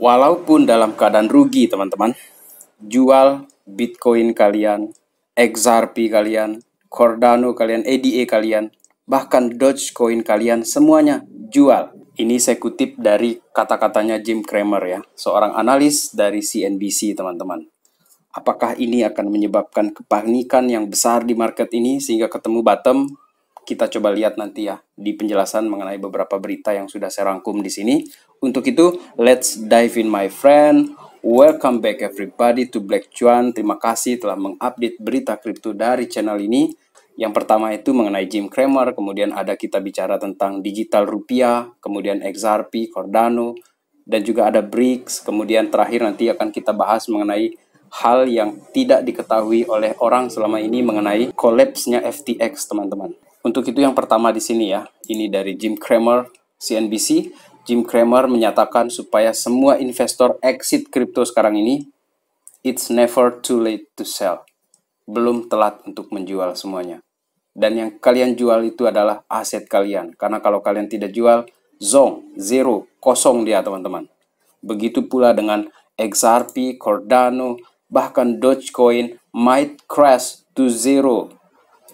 Walaupun dalam keadaan rugi, teman-teman, jual Bitcoin kalian, XRP kalian, Cardano kalian, ADA kalian, bahkan Dogecoin kalian, semuanya jual. Ini saya kutip dari kata-katanya Jim Cramer ya, seorang analis dari CNBC, teman-teman. Apakah ini akan menyebabkan kepanikan yang besar di market ini sehingga ketemu bottom kita coba lihat nanti ya di penjelasan mengenai beberapa berita yang sudah saya rangkum di sini. Untuk itu, let's dive in my friend. Welcome back everybody to Black Chuan. Terima kasih telah mengupdate berita kripto dari channel ini. Yang pertama itu mengenai Jim Cramer, kemudian ada kita bicara tentang digital rupiah, kemudian XRP, Cardano, dan juga ada BRICS. Kemudian terakhir nanti akan kita bahas mengenai hal yang tidak diketahui oleh orang selama ini mengenai kolapsnya FTX, teman-teman. Untuk itu yang pertama di sini ya, ini dari Jim Cramer CNBC. Jim Cramer menyatakan supaya semua investor exit kripto sekarang ini, it's never too late to sell. Belum telat untuk menjual semuanya. Dan yang kalian jual itu adalah aset kalian. Karena kalau kalian tidak jual, zong, zero, kosong dia teman-teman. Begitu pula dengan XRP, Cardano, bahkan Dogecoin might crash to zero.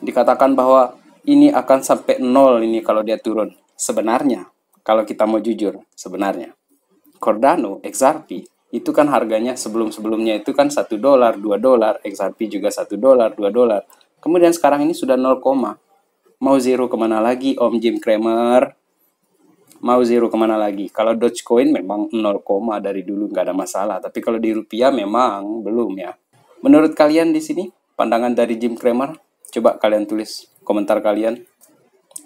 Dikatakan bahwa ini akan sampai nol ini kalau dia turun. Sebenarnya, kalau kita mau jujur, sebenarnya. Cordano, XRP, itu kan harganya sebelum-sebelumnya itu kan 1 dolar, 2 dolar, XRP juga 1 dolar, 2 dolar. Kemudian sekarang ini sudah 0, mau zero kemana lagi Om Jim Kramer? Mau zero kemana lagi? Kalau Dogecoin memang 0, dari dulu nggak ada masalah. Tapi kalau di rupiah memang belum ya. Menurut kalian di sini, pandangan dari Jim Kramer, Coba kalian tulis komentar kalian.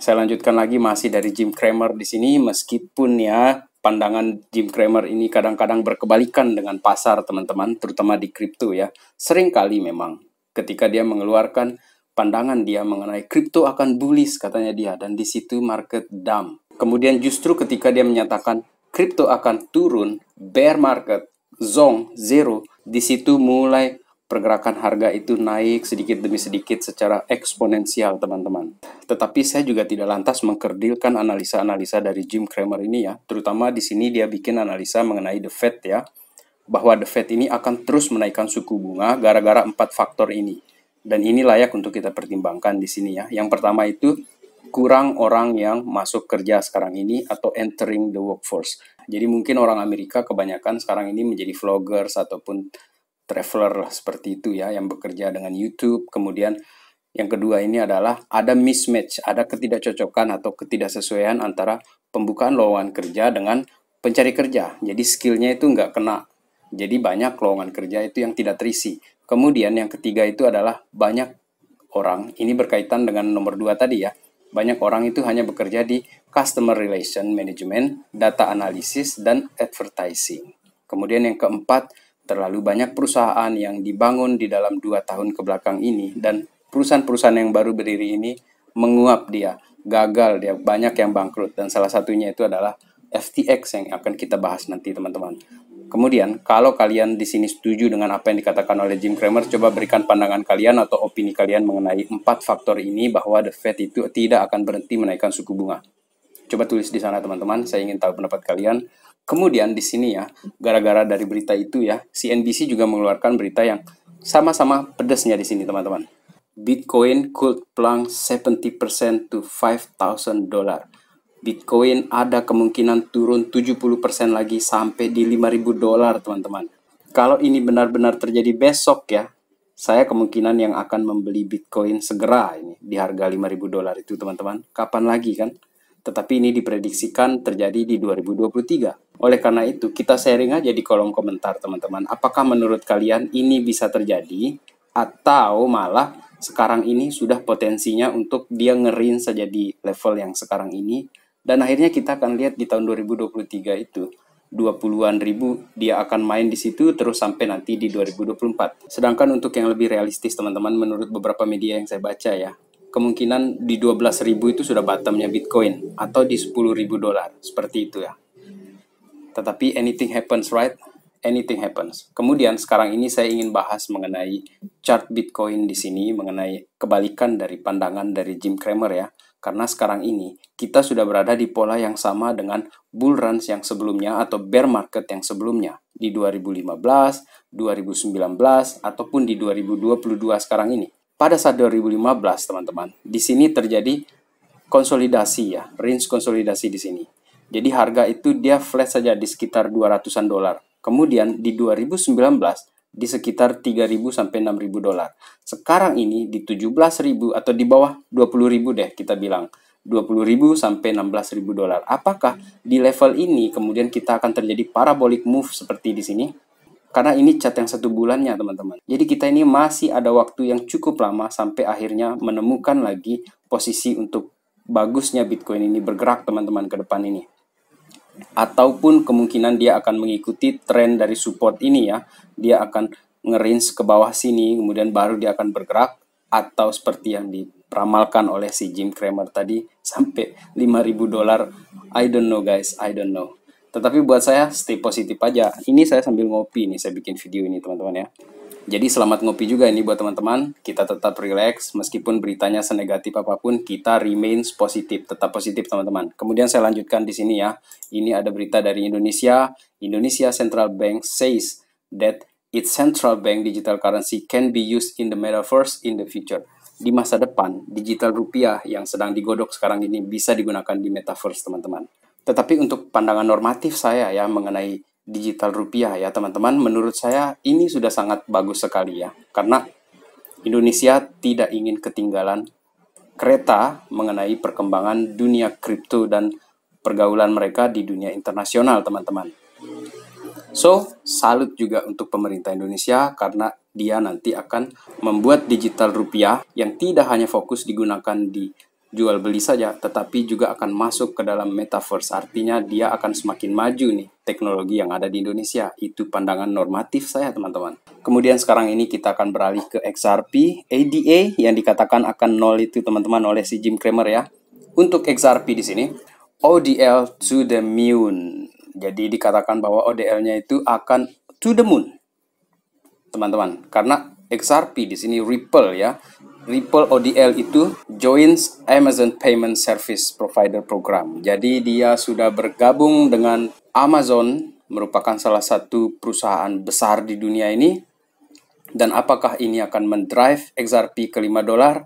Saya lanjutkan lagi masih dari Jim Cramer di sini meskipun ya pandangan Jim Cramer ini kadang-kadang berkebalikan dengan pasar teman-teman, terutama di kripto ya. Sering kali memang ketika dia mengeluarkan pandangan dia mengenai kripto akan bullish katanya dia dan di situ market dump. Kemudian justru ketika dia menyatakan kripto akan turun bear market zong zero di situ mulai pergerakan harga itu naik sedikit demi sedikit secara eksponensial, teman-teman. Tetapi saya juga tidak lantas mengkerdilkan analisa-analisa dari Jim Cramer ini ya, terutama di sini dia bikin analisa mengenai The Fed ya, bahwa The Fed ini akan terus menaikkan suku bunga gara-gara empat faktor ini. Dan ini layak untuk kita pertimbangkan di sini ya. Yang pertama itu kurang orang yang masuk kerja sekarang ini atau entering the workforce. Jadi mungkin orang Amerika kebanyakan sekarang ini menjadi vloggers ataupun traveler lah seperti itu ya yang bekerja dengan YouTube. Kemudian yang kedua ini adalah ada mismatch, ada ketidakcocokan atau ketidaksesuaian antara pembukaan lowongan kerja dengan pencari kerja. Jadi skillnya itu nggak kena. Jadi banyak lowongan kerja itu yang tidak terisi. Kemudian yang ketiga itu adalah banyak orang, ini berkaitan dengan nomor dua tadi ya, banyak orang itu hanya bekerja di customer relation management, data analisis, dan advertising. Kemudian yang keempat, Terlalu banyak perusahaan yang dibangun di dalam dua tahun kebelakang ini dan perusahaan-perusahaan yang baru berdiri ini menguap dia, gagal dia, banyak yang bangkrut dan salah satunya itu adalah FTX yang akan kita bahas nanti teman-teman. Kemudian, kalau kalian di sini setuju dengan apa yang dikatakan oleh Jim Cramer, coba berikan pandangan kalian atau opini kalian mengenai empat faktor ini bahwa The Fed itu tidak akan berhenti menaikkan suku bunga. Coba tulis di sana teman-teman, saya ingin tahu pendapat kalian. Kemudian di sini ya, gara-gara dari berita itu ya, CNBC juga mengeluarkan berita yang sama-sama pedesnya di sini teman-teman. Bitcoin could plunge 70% to 5,000 dollar. Bitcoin ada kemungkinan turun 70% lagi sampai di 5.000 dolar teman-teman. Kalau ini benar-benar terjadi besok ya, saya kemungkinan yang akan membeli Bitcoin segera ini di harga 5.000 dolar itu teman-teman. Kapan lagi kan? tetapi ini diprediksikan terjadi di 2023. Oleh karena itu, kita sharing aja di kolom komentar teman-teman, apakah menurut kalian ini bisa terjadi atau malah sekarang ini sudah potensinya untuk dia ngerin saja di level yang sekarang ini dan akhirnya kita akan lihat di tahun 2023 itu 20-an ribu dia akan main di situ terus sampai nanti di 2024. Sedangkan untuk yang lebih realistis teman-teman menurut beberapa media yang saya baca ya, kemungkinan di 12.000 itu sudah bottomnya Bitcoin atau di 10.000 dolar seperti itu ya. Tetapi anything happens right, anything happens. Kemudian sekarang ini saya ingin bahas mengenai chart Bitcoin di sini mengenai kebalikan dari pandangan dari Jim Cramer ya. Karena sekarang ini kita sudah berada di pola yang sama dengan bull runs yang sebelumnya atau bear market yang sebelumnya di 2015, 2019 ataupun di 2022 sekarang ini pada saat 2015 teman-teman, di sini terjadi konsolidasi ya, range konsolidasi di sini. Jadi harga itu dia flat saja di sekitar 200-an dolar. Kemudian di 2019 di sekitar 3.000 sampai 6.000 dolar. Sekarang ini di 17.000 atau di bawah 20.000 deh kita bilang. 20.000 sampai 16.000 dolar. Apakah di level ini kemudian kita akan terjadi parabolic move seperti di sini? Karena ini cat yang satu bulannya teman-teman. Jadi kita ini masih ada waktu yang cukup lama sampai akhirnya menemukan lagi posisi untuk bagusnya Bitcoin ini bergerak teman-teman ke depan ini. Ataupun kemungkinan dia akan mengikuti tren dari support ini ya. Dia akan ngerins ke bawah sini, kemudian baru dia akan bergerak atau seperti yang diperamalkan oleh si Jim Cramer tadi sampai 5000 dolar. I don't know guys, I don't know. Tetapi buat saya stay positif aja. Ini saya sambil ngopi nih, saya bikin video ini teman-teman ya. Jadi selamat ngopi juga ini buat teman-teman. Kita tetap relax meskipun beritanya senegatif apapun, kita remains positif, tetap positif teman-teman. Kemudian saya lanjutkan di sini ya. Ini ada berita dari Indonesia. Indonesia Central Bank says that its central bank digital currency can be used in the metaverse in the future. Di masa depan, digital rupiah yang sedang digodok sekarang ini bisa digunakan di metaverse, teman-teman. Tetapi untuk pandangan normatif saya ya mengenai digital rupiah ya teman-teman, menurut saya ini sudah sangat bagus sekali ya. Karena Indonesia tidak ingin ketinggalan kereta mengenai perkembangan dunia kripto dan pergaulan mereka di dunia internasional teman-teman. So, salut juga untuk pemerintah Indonesia karena dia nanti akan membuat digital rupiah yang tidak hanya fokus digunakan di jual beli saja, tetapi juga akan masuk ke dalam metaverse. Artinya dia akan semakin maju nih teknologi yang ada di Indonesia. Itu pandangan normatif saya teman-teman. Kemudian sekarang ini kita akan beralih ke XRP, ADA yang dikatakan akan nol itu teman-teman oleh si Jim Cramer ya. Untuk XRP di sini, ODL to the moon. Jadi dikatakan bahwa ODL-nya itu akan to the moon. Teman-teman, karena XRP di sini Ripple ya. Ripple ODL itu joins Amazon Payment Service Provider Program. Jadi dia sudah bergabung dengan Amazon merupakan salah satu perusahaan besar di dunia ini. Dan apakah ini akan mendrive XRP ke 5 dolar?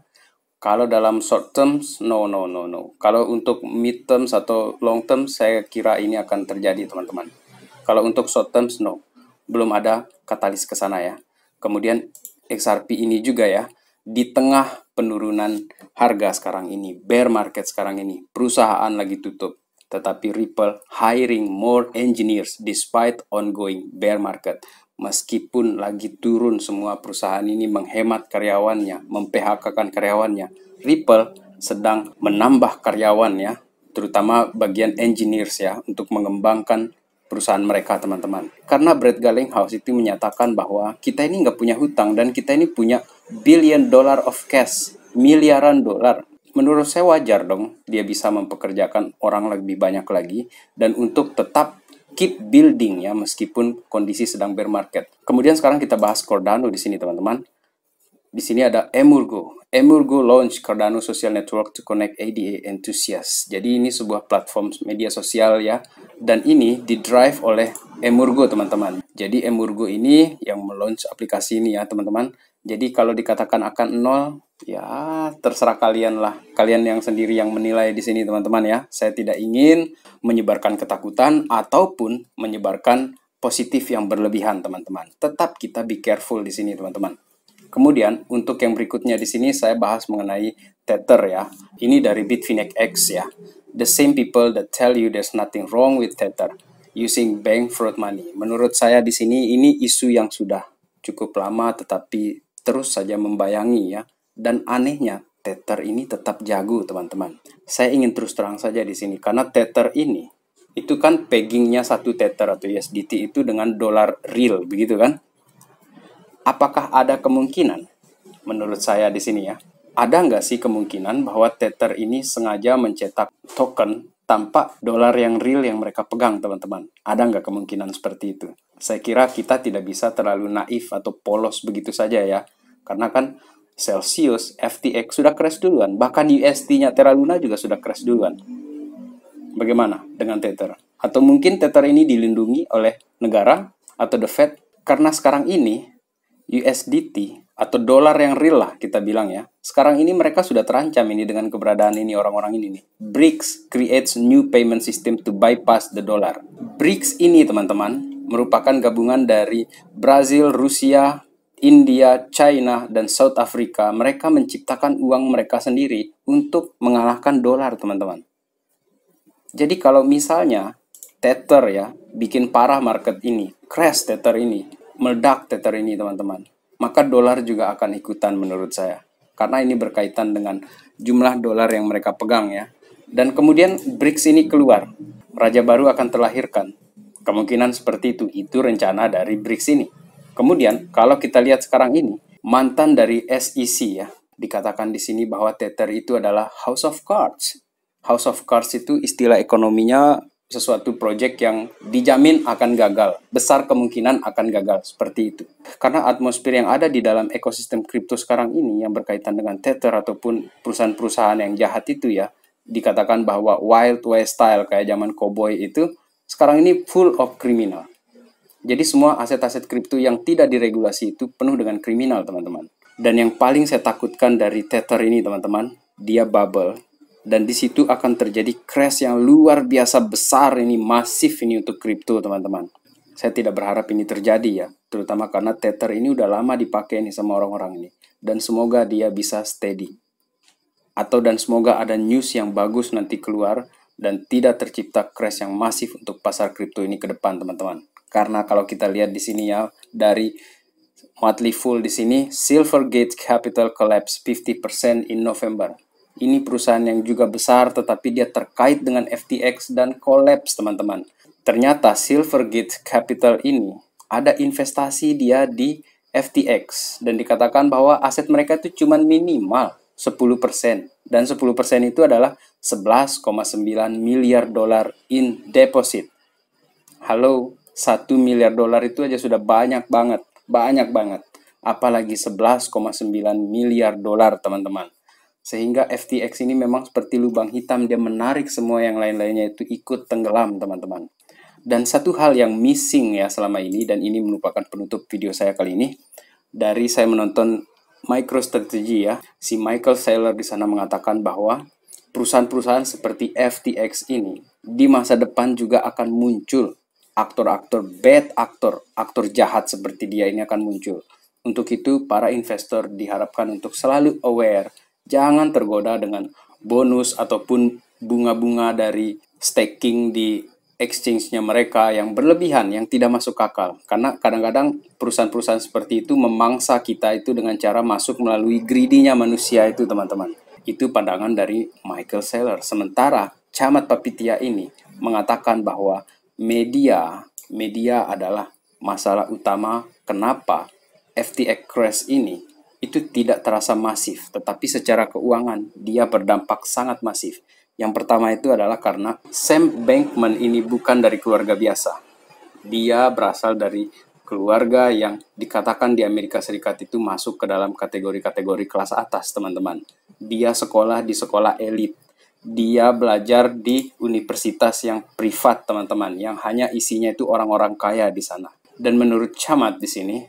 Kalau dalam short terms, no, no, no, no. Kalau untuk mid term atau long term, saya kira ini akan terjadi, teman-teman. Kalau untuk short terms, no. Belum ada katalis ke sana ya. Kemudian XRP ini juga ya, di tengah penurunan harga sekarang ini, bear market sekarang ini, perusahaan lagi tutup. Tetapi Ripple hiring more engineers despite ongoing bear market. Meskipun lagi turun semua perusahaan ini menghemat karyawannya, memphk-kan karyawannya, Ripple sedang menambah karyawannya, terutama bagian engineers ya, untuk mengembangkan perusahaan mereka teman-teman. Karena Brad House itu menyatakan bahwa kita ini nggak punya hutang dan kita ini punya billion dollar of cash, miliaran dolar. Menurut saya wajar dong dia bisa mempekerjakan orang lebih banyak lagi dan untuk tetap keep building ya meskipun kondisi sedang bear market. Kemudian sekarang kita bahas Cordano di sini teman-teman. Di sini ada Emurgo. Emurgo launch Cardano Social Network to connect ADA enthusiasts. Jadi ini sebuah platform media sosial ya. Dan ini didrive oleh Emurgo teman-teman. Jadi Emurgo ini yang meluncur aplikasi ini ya teman-teman. Jadi kalau dikatakan akan nol, ya terserah kalian lah. Kalian yang sendiri yang menilai di sini teman-teman ya. Saya tidak ingin menyebarkan ketakutan ataupun menyebarkan positif yang berlebihan teman-teman. Tetap kita be careful di sini teman-teman. Kemudian untuk yang berikutnya di sini saya bahas mengenai Tether ya. Ini dari Bitfinex X ya. The same people that tell you there's nothing wrong with Tether using bank fraud money. Menurut saya di sini ini isu yang sudah cukup lama tetapi terus saja membayangi ya. Dan anehnya Tether ini tetap jago, teman-teman. Saya ingin terus terang saja di sini karena Tether ini itu kan peggingnya satu Tether atau USDT itu dengan dolar real, begitu kan? apakah ada kemungkinan, menurut saya di sini ya, ada nggak sih kemungkinan bahwa Tether ini sengaja mencetak token tanpa dolar yang real yang mereka pegang, teman-teman? Ada nggak kemungkinan seperti itu? Saya kira kita tidak bisa terlalu naif atau polos begitu saja ya, karena kan Celsius, FTX sudah crash duluan, bahkan UST-nya Terra Luna juga sudah crash duluan. Bagaimana dengan Tether? Atau mungkin Tether ini dilindungi oleh negara atau The Fed karena sekarang ini USDT atau dolar yang real lah kita bilang ya. Sekarang ini mereka sudah terancam ini dengan keberadaan ini orang-orang ini nih. BRICS creates new payment system to bypass the dollar. BRICS ini teman-teman merupakan gabungan dari Brazil, Rusia, India, China, dan South Africa. Mereka menciptakan uang mereka sendiri untuk mengalahkan dolar teman-teman. Jadi kalau misalnya Tether ya bikin parah market ini, crash Tether ini, meledak tether ini teman-teman, maka dolar juga akan ikutan menurut saya. Karena ini berkaitan dengan jumlah dolar yang mereka pegang ya. Dan kemudian BRICS ini keluar, raja baru akan terlahirkan. Kemungkinan seperti itu, itu rencana dari BRICS ini. Kemudian kalau kita lihat sekarang ini, mantan dari SEC ya, dikatakan di sini bahwa tether itu adalah House of Cards. House of Cards itu istilah ekonominya sesuatu proyek yang dijamin akan gagal, besar kemungkinan akan gagal seperti itu. Karena atmosfer yang ada di dalam ekosistem kripto sekarang ini yang berkaitan dengan Tether ataupun perusahaan-perusahaan yang jahat itu ya, dikatakan bahwa wild west style kayak zaman cowboy itu sekarang ini full of criminal. Jadi semua aset-aset kripto yang tidak diregulasi itu penuh dengan kriminal, teman-teman. Dan yang paling saya takutkan dari Tether ini, teman-teman, dia bubble dan di situ akan terjadi crash yang luar biasa besar ini masif ini untuk kripto teman-teman. Saya tidak berharap ini terjadi ya, terutama karena Tether ini udah lama dipakai nih sama orang-orang ini dan semoga dia bisa steady. Atau dan semoga ada news yang bagus nanti keluar dan tidak tercipta crash yang masif untuk pasar kripto ini ke depan teman-teman. Karena kalau kita lihat di sini ya dari monthly Full di sini Silvergate Capital collapse 50% in November ini perusahaan yang juga besar tetapi dia terkait dengan FTX dan collapse teman-teman. Ternyata Silvergate Capital ini ada investasi dia di FTX dan dikatakan bahwa aset mereka itu cuma minimal 10% dan 10% itu adalah 11,9 miliar dolar in deposit. Halo, 1 miliar dolar itu aja sudah banyak banget, banyak banget. Apalagi 11,9 miliar dolar, teman-teman. Sehingga FTX ini memang seperti lubang hitam, dia menarik semua yang lain-lainnya itu ikut tenggelam, teman-teman. Dan satu hal yang missing ya selama ini, dan ini merupakan penutup video saya kali ini, dari saya menonton MicroStrategy ya, si Michael Saylor di sana mengatakan bahwa perusahaan-perusahaan seperti FTX ini di masa depan juga akan muncul aktor-aktor bad aktor, aktor jahat seperti dia ini akan muncul. Untuk itu, para investor diharapkan untuk selalu aware Jangan tergoda dengan bonus ataupun bunga-bunga dari staking di exchange-nya mereka yang berlebihan, yang tidak masuk akal. Karena kadang-kadang perusahaan-perusahaan seperti itu memangsa kita itu dengan cara masuk melalui greedy-nya manusia itu, teman-teman. Itu pandangan dari Michael Saylor. Sementara Camat Papitia ini mengatakan bahwa media media adalah masalah utama kenapa FTX crash ini itu tidak terasa masif, tetapi secara keuangan dia berdampak sangat masif. Yang pertama itu adalah karena Sam Bankman ini bukan dari keluarga biasa. Dia berasal dari keluarga yang dikatakan di Amerika Serikat itu masuk ke dalam kategori-kategori kelas atas, teman-teman. Dia sekolah di sekolah elit. Dia belajar di universitas yang privat, teman-teman, yang hanya isinya itu orang-orang kaya di sana. Dan menurut Camat di sini,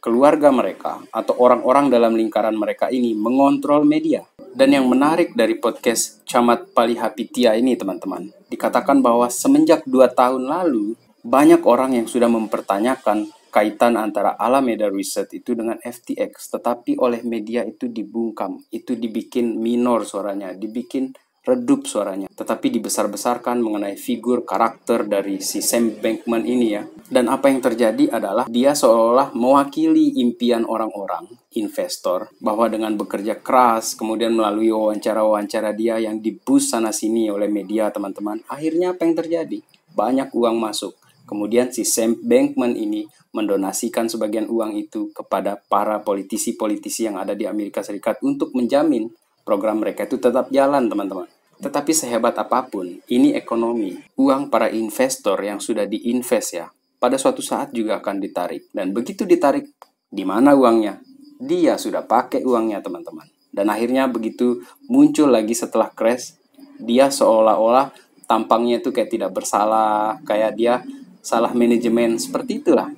keluarga mereka atau orang-orang dalam lingkaran mereka ini mengontrol media. Dan yang menarik dari podcast Camat Palihapitia ini teman-teman, dikatakan bahwa semenjak dua tahun lalu, banyak orang yang sudah mempertanyakan kaitan antara Alameda Research itu dengan FTX. Tetapi oleh media itu dibungkam, itu dibikin minor suaranya, dibikin redup suaranya, tetapi dibesar-besarkan mengenai figur karakter dari si Sam Bankman ini ya. Dan apa yang terjadi adalah dia seolah-olah mewakili impian orang-orang, investor, bahwa dengan bekerja keras, kemudian melalui wawancara-wawancara dia yang dibus sana-sini oleh media teman-teman, akhirnya apa yang terjadi? Banyak uang masuk. Kemudian si Sam Bankman ini mendonasikan sebagian uang itu kepada para politisi-politisi yang ada di Amerika Serikat untuk menjamin program mereka itu tetap jalan, teman-teman. Tetapi sehebat apapun, ini ekonomi. Uang para investor yang sudah diinvest ya, pada suatu saat juga akan ditarik. Dan begitu ditarik, di mana uangnya? Dia sudah pakai uangnya, teman-teman. Dan akhirnya begitu muncul lagi setelah crash, dia seolah-olah tampangnya itu kayak tidak bersalah, kayak dia salah manajemen, seperti itulah.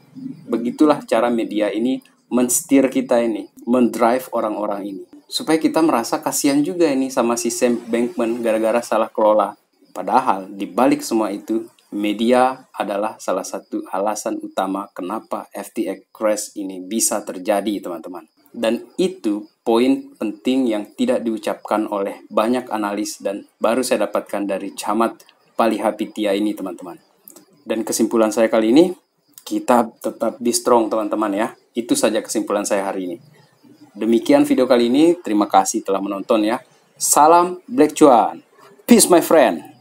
Begitulah cara media ini menstir kita ini, mendrive orang-orang ini supaya kita merasa kasihan juga ini sama si Sam Bankman gara-gara salah kelola. Padahal di balik semua itu, media adalah salah satu alasan utama kenapa FTX crash ini bisa terjadi, teman-teman. Dan itu poin penting yang tidak diucapkan oleh banyak analis dan baru saya dapatkan dari camat Palihapitia ini, teman-teman. Dan kesimpulan saya kali ini, kita tetap di strong, teman-teman ya. Itu saja kesimpulan saya hari ini. Demikian video kali ini. Terima kasih telah menonton ya. Salam Black Cuan. Peace my friend.